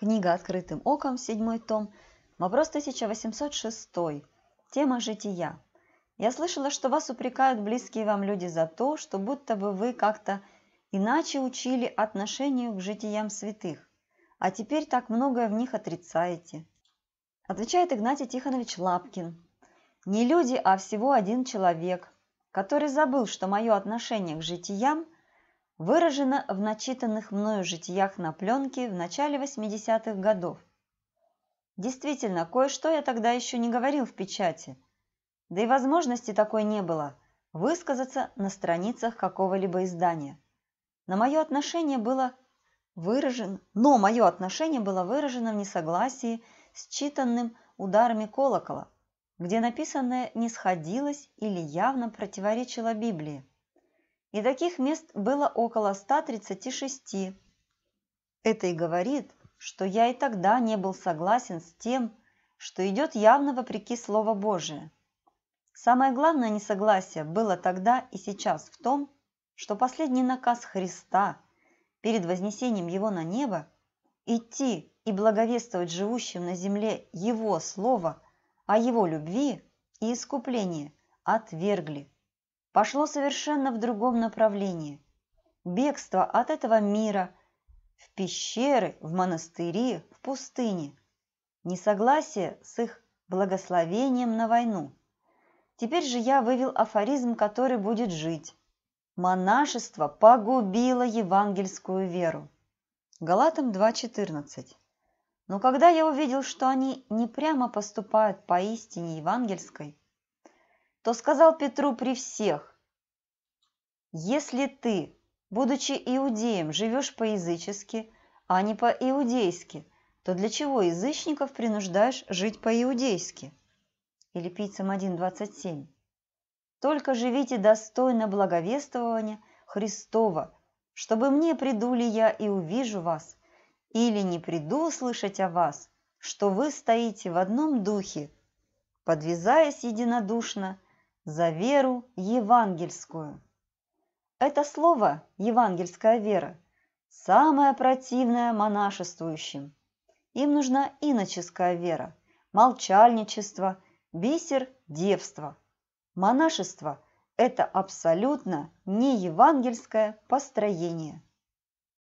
Книга «Открытым оком», седьмой том, вопрос 1806, тема «Жития». Я слышала, что вас упрекают близкие вам люди за то, что будто бы вы как-то иначе учили отношению к житиям святых, а теперь так многое в них отрицаете. Отвечает Игнатий Тихонович Лапкин. Не люди, а всего один человек, который забыл, что мое отношение к житиям – выражено в начитанных мною житиях на пленке в начале 80-х годов. Действительно, кое-что я тогда еще не говорил в печати, да и возможности такой не было высказаться на страницах какого-либо издания. На мое отношение было выражен, но мое отношение было выражено в несогласии с читанным ударами колокола, где написанное не сходилось или явно противоречило Библии и таких мест было около 136. Это и говорит, что я и тогда не был согласен с тем, что идет явно вопреки Слову Божие. Самое главное несогласие было тогда и сейчас в том, что последний наказ Христа перед вознесением Его на небо – идти и благовествовать живущим на земле Его Слово о Его любви и искуплении – отвергли – пошло совершенно в другом направлении. Бегство от этого мира в пещеры, в монастыри, в пустыне. Несогласие с их благословением на войну. Теперь же я вывел афоризм, который будет жить. Монашество погубило евангельскую веру. Галатам 2.14. Но когда я увидел, что они не прямо поступают по истине евангельской, то сказал Петру при всех, «Если ты, будучи иудеем, живешь по-язычески, а не по-иудейски, то для чего язычников принуждаешь жить по-иудейски?» Или Пийцам 1.27. «Только живите достойно благовествования Христова, чтобы мне приду ли я и увижу вас, или не приду услышать о вас, что вы стоите в одном духе, подвязаясь единодушно – за веру евангельскую. Это слово «евангельская вера» самое противное монашествующим. Им нужна иноческая вера, молчальничество, бисер девство. Монашество – это абсолютно не евангельское построение.